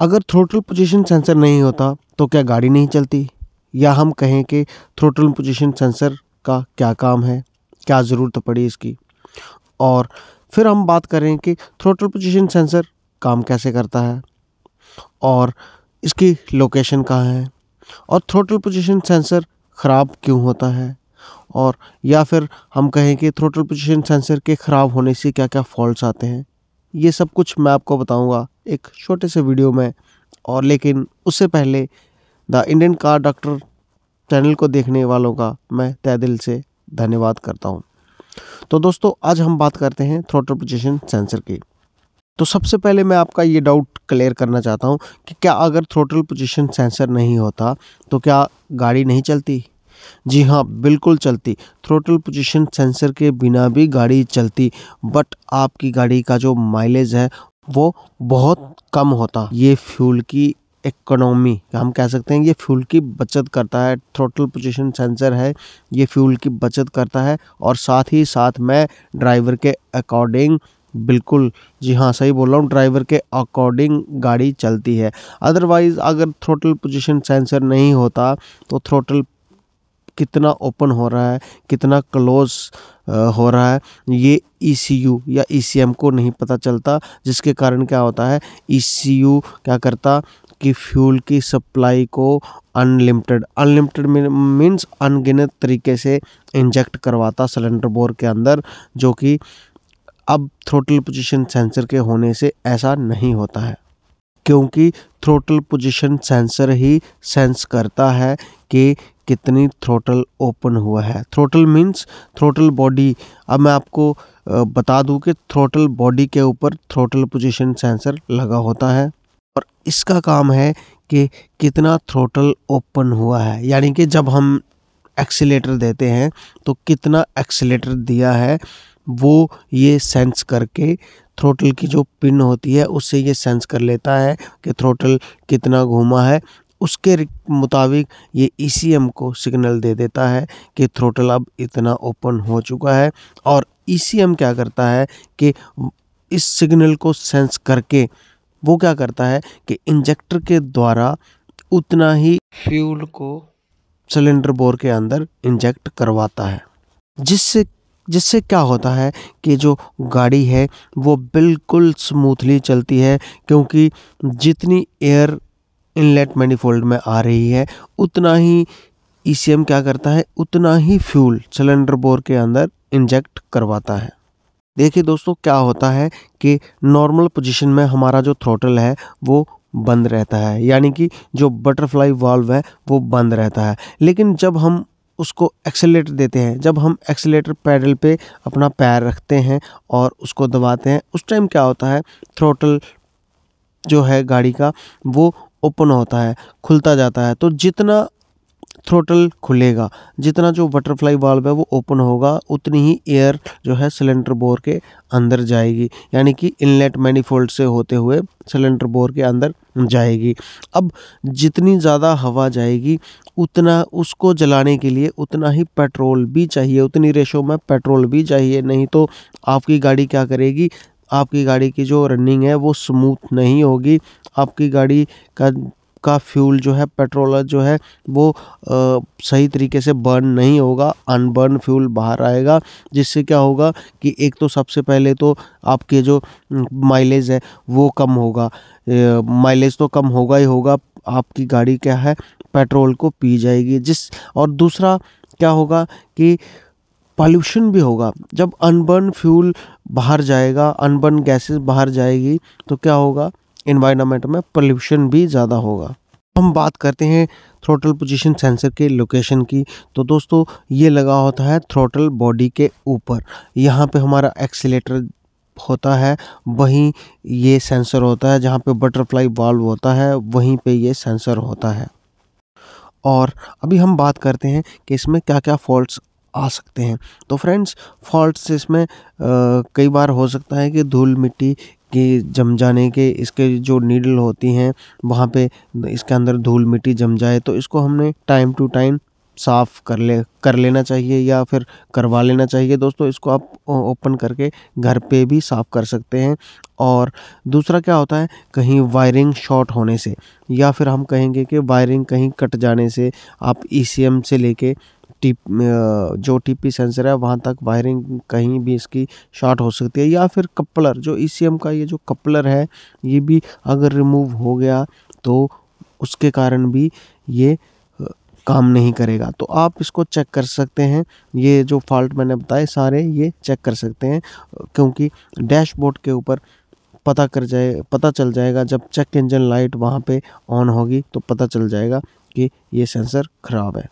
अगर throttle position sensor नहीं होता तो क्या गाड़ी नहीं चलती या हम कहें कि थ्रोटल पोजीशन सेंसर का क्या काम है क्या ज़रूरत पड़ी इसकी और फिर हम बात करें कि थ्रोटल पोजीशन सेंसर काम कैसे करता है और इसकी लोकेशन कहाँ है और थ्रोटल पोजीशन सेंसर ख़राब क्यों होता है और या फिर हम कहें कि थ्रोटल पोजीशन सेंसर के ख़राब होने से क्या क्या फॉल्ट आते हैं ये सब कुछ मैं आपको बताऊंगा एक छोटे से वीडियो में और लेकिन उससे पहले the Indian car doctor channel को देखने वालों का मैं तय दिल से धन्यवाद करता हूँ तो दोस्तों आज हम बात करते हैं थ्रोटल पोजिशन सेंसर की तो सबसे पहले मैं आपका ये डाउट क्लियर करना चाहता हूँ कि क्या अगर थ्रोटल पोजिशन सेंसर नहीं होता तो क्या गाड़ी नहीं चलती जी हाँ बिल्कुल चलती थ्रोटल पोजीशन सेंसर के बिना भी गाड़ी चलती बट आपकी गाड़ी का जो माइलेज है वो बहुत कम होता ये फ्यूल की इकोनॉमी हम कह सकते हैं ये फ्यूल की बचत करता है थ्रोटल पोजीशन सेंसर है ये फ्यूल की बचत करता है और साथ ही साथ मैं ड्राइवर के अकॉर्डिंग बिल्कुल जी हाँ सही बोल रहा हूँ ड्राइवर के अकॉर्डिंग गाड़ी चलती है अदरवाइज़ अगर थ्रोटल पोजीशन सेंसर नहीं होता तो थ्रोटल कितना ओपन हो रहा है कितना क्लोज हो रहा है ये ई e या ई e को नहीं पता चलता जिसके कारण क्या होता है ई e क्या करता कि फ्यूल की सप्लाई को अनलिमिटेड अनलिमिटेड मीन्स अनगिनत तरीके से इंजेक्ट करवाता सिलेंडर बोर के अंदर जो कि अब थ्रोटल पोजीशन सेंसर के होने से ऐसा नहीं होता है क्योंकि थ्रोटल पोजीशन सेंसर ही सेंस करता है कि कितनी थ्रोटल ओपन हुआ है थ्रोटल मीन्स थ्रोटल बॉडी अब मैं आपको बता दूं कि थ्रोटल बॉडी के ऊपर थ्रोटल पोजीशन सेंसर लगा होता है और इसका काम है कि कितना थ्रोटल ओपन हुआ है यानी कि जब हम एक्सीटर देते हैं तो कितना एक्सीटर दिया है वो ये सेंस करके थ्रोटल की जो पिन होती है उससे ये सेंस कर लेता है कि थ्रोटल कितना घूमा है उसके मुताबिक ये ई e को सिग्नल दे देता है कि थ्रोटल अब इतना ओपन हो चुका है और ई e क्या करता है कि इस सिग्नल को सेंस करके वो क्या करता है कि इंजेक्टर के द्वारा उतना ही फ्यूल को सिलेंडर बोर के अंदर इंजेक्ट करवाता है जिससे जिससे क्या होता है कि जो गाड़ी है वो बिल्कुल स्मूथली चलती है क्योंकि जितनी एयर इनलेट मैनिफोल्ड में आ रही है उतना ही ई e क्या करता है उतना ही फ्यूल सिलेंडर बोर के अंदर इंजेक्ट करवाता है देखिए दोस्तों क्या होता है कि नॉर्मल पोजीशन में हमारा जो थ्रोटल है वो बंद रहता है यानी कि जो बटरफ्लाई वाल्व है वो बंद रहता है लेकिन जब हम उसको एक्सेलेटर देते हैं जब हम एक्सेलेटर पैडल पे अपना पैर रखते हैं और उसको दबाते हैं उस टाइम क्या होता है थ्रोटल जो है गाड़ी का वो ओपन होता है खुलता जाता है तो जितना थ्रोटल खुलेगा जितना जो बटरफ्लाई वाल्व है वो ओपन होगा उतनी ही एयर जो है सिलेंडर बोर के अंदर जाएगी यानी कि इनलेट मैनीफोल्ड से होते हुए सिलेंडर बोर के अंदर जाएगी अब जितनी ज़्यादा हवा जाएगी उतना उसको जलाने के लिए उतना ही पेट्रोल भी चाहिए उतनी रेशो में पेट्रोल भी चाहिए नहीं तो आपकी गाड़ी क्या करेगी आपकी गाड़ी की जो रनिंग है वो स्मूथ नहीं होगी आपकी गाड़ी का का फ्यूल जो है पेट्रोल जो है वो आ, सही तरीके से बर्न नहीं होगा अनबर्न फ्यूल बाहर आएगा जिससे क्या होगा कि एक तो सबसे पहले तो आपके जो माइलेज है वो कम होगा माइलेज तो कम होगा ही होगा आपकी गाड़ी क्या है पेट्रोल को पी जाएगी जिस और दूसरा क्या होगा कि पॉल्यूशन भी होगा जब अनबर्न फ्यूल बाहर जाएगा अनबर्न गैसेस बाहर जाएगी तो क्या होगा इन्वायरमेंट में पॉल्यूशन भी ज़्यादा होगा हम बात करते हैं थ्रोटल पोजीशन सेंसर के लोकेशन की तो दोस्तों ये लगा होता है थ्रोटल बॉडी के ऊपर यहाँ पे हमारा एक्सीटर होता है वहीं ये सेंसर होता है जहाँ पे बटरफ्लाई बल्ब होता है वहीं पे ये सेंसर होता है और अभी हम बात करते हैं कि इसमें क्या क्या फॉल्ट्स आ सकते हैं तो फ्रेंड्स फॉल्ट्स इसमें कई बार हो सकता है कि धूल मिट्टी के जम जाने के इसके जो नीडल होती हैं वहाँ पे इसके अंदर धूल मिट्टी जम जाए तो इसको हमने टाइम टू टाइम साफ़ कर ले कर लेना चाहिए या फिर करवा लेना चाहिए दोस्तों इसको आप ओपन करके घर पे भी साफ़ कर सकते हैं और दूसरा क्या होता है कहीं वायरिंग शॉर्ट होने से या फिर हम कहेंगे कि वायरिंग कहीं कट जाने से आप ई e से लेके टी जो टीपी सेंसर है वहाँ तक वायरिंग कहीं भी इसकी शॉर्ट हो सकती है या फिर कपलर जो ई e का ये जो कपलर है ये भी अगर रिमूव हो गया तो उसके कारण भी ये काम नहीं करेगा तो आप इसको चेक कर सकते हैं ये जो फॉल्ट मैंने बताए सारे ये चेक कर सकते हैं क्योंकि डैशबोर्ड के ऊपर पता कर जाए पता चल जाएगा जब चेक इंजन लाइट वहाँ पे ऑन होगी तो पता चल जाएगा कि ये सेंसर ख़राब है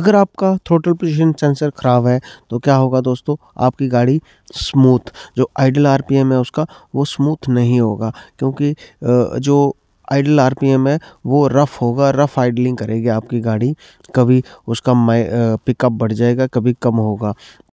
अगर आपका थ्रोटल पोजीशन सेंसर ख़राब है तो क्या होगा दोस्तों आपकी गाड़ी स्मूथ जो आइडल आरपीएम है उसका वो स्मूथ नहीं होगा क्योंकि जो आइडल आरपीएम है वो रफ़ होगा रफ़ आइडलिंग करेगी आपकी गाड़ी कभी उसका पिकअप बढ़ जाएगा कभी कम होगा